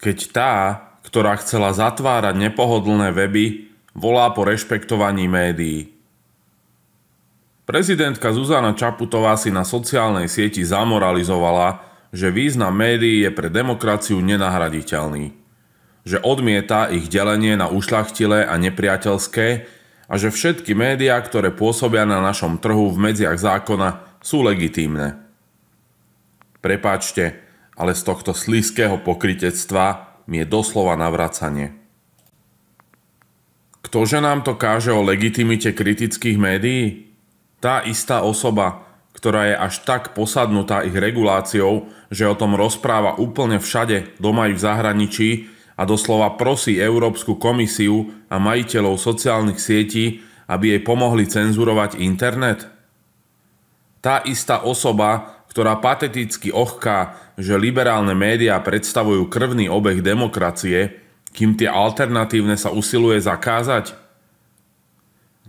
keď tá, ktorá chcela zatvárať nepohodlné weby, volá po rešpektovaní médií. Prezidentka Zuzana Čaputová si na sociálnej sieti zamoralizovala, že význam médií je pre demokraciu nenahraditeľný, že odmieta ich delenie na ušľachtilé a nepriateľské a že všetky médiá, ktoré pôsobia na našom trhu v medziach zákona, sú legitímne. Prepáčte, ale z tohto slízkého pokritectva mi je doslova navracanie. Ktože nám to káže o legitimite kritických médií? Tá istá osoba, ktorá je až tak posadnutá ich reguláciou, že o tom rozpráva úplne všade, doma i v zahraničí a doslova prosí Európsku komisiu a majiteľov sociálnych sietí, aby jej pomohli cenzurovať internet? Tá istá osoba, ktorá pateticky ohká, že liberálne médiá predstavujú krvný obeh demokracie, kým tie alternatívne sa usiluje zakázať?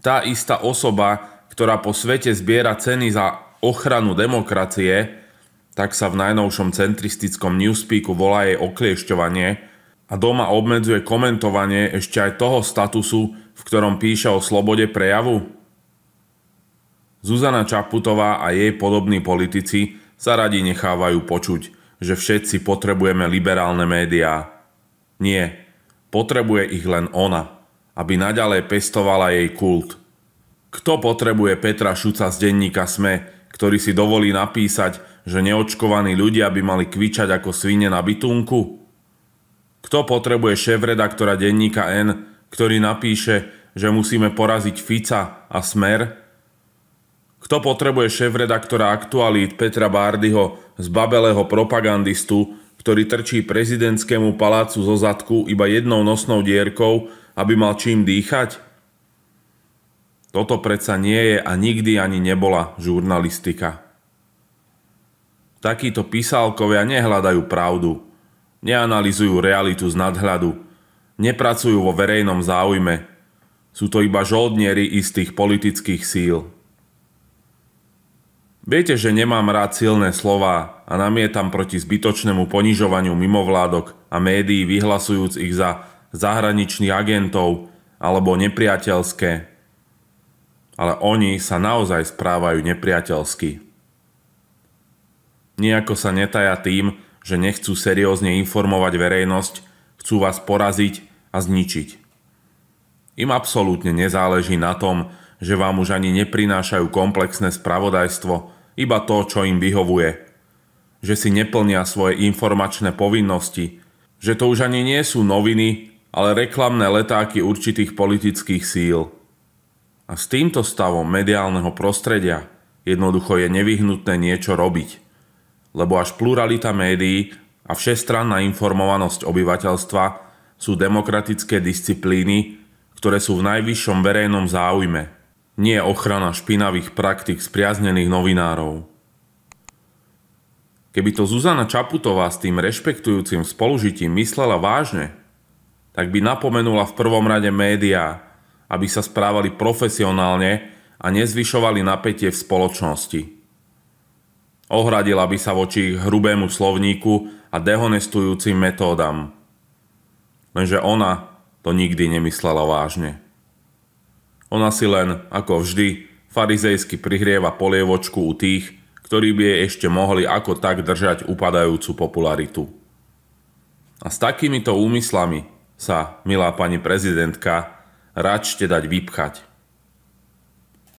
Tá istá osoba, ktorá po svete zbiera ceny za ochranu demokracie, tak sa v najnovšom centristickom newspeaku volá jej okliešťovanie a doma obmedzuje komentovanie ešte aj toho statusu, v ktorom píše o slobode prejavu. Zuzana Čaputová a jej podobní politici sa radi nechávajú počuť, že všetci potrebujeme liberálne médiá. Nie, potrebuje ich len ona, aby naďalej pestovala jej kult. Kto potrebuje Petra Šuca z denníka SME, ktorý si dovolí napísať, že neočkovaní ľudia by mali kvičať ako svine na bytunku? Kto potrebuje šéf-redaktora denníka N, ktorý napíše, že musíme poraziť Fica a Smer, kto potrebuje šéf-redaktora aktualít Petra Bárdyho z babelého propagandistu, ktorý trčí prezidentskému palácu zo zadku iba jednou nosnou dierkou, aby mal čím dýchať? Toto predsa nie je a nikdy ani nebola žurnalistika. Takíto písalkovia nehľadajú pravdu, neanalizujú realitu z nadhľadu, nepracujú vo verejnom záujme. Sú to iba žoldnieri istých politických síl. Viete, že nemám rád silné slova a namietam proti zbytočnému ponižovaniu mimovládok a médií vyhlasujúc ich za zahraničných agentov alebo nepriateľské. Ale oni sa naozaj správajú nepriateľsky. Nijako sa netaja tým, že nechcú seriózne informovať verejnosť, chcú vás poraziť a zničiť. Im absolútne nezáleží na tom, že vám už ani neprinášajú komplexné spravodajstvo, iba to, čo im vyhovuje. Že si neplnia svoje informačné povinnosti, že to už ani nie sú noviny, ale reklamné letáky určitých politických síl. A s týmto stavom mediálneho prostredia jednoducho je nevyhnutné niečo robiť, lebo až pluralita médií a všestranná informovanosť obyvateľstva sú demokratické disciplíny, ktoré sú v najvyššom verejnom záujme – nie ochrana špinavých praktik spriaznených novinárov. Keby to Zuzana Čaputová s tým rešpektujúcim spolužitím myslela vážne, tak by napomenula v prvom rade médiá, aby sa správali profesionálne a nezvyšovali napätie v spoločnosti. Ohradila by sa voči ich hrubému slovníku a dehonestujúcim metódam. Lenže ona to nikdy nemyslela vážne. Ona si len, ako vždy, farizejsky prihrieva polievočku u tých, ktorí by jej ešte mohli ako tak držať upadajúcu popularitu. A s takýmito úmyslami sa, milá pani prezidentka, račte dať vypchať.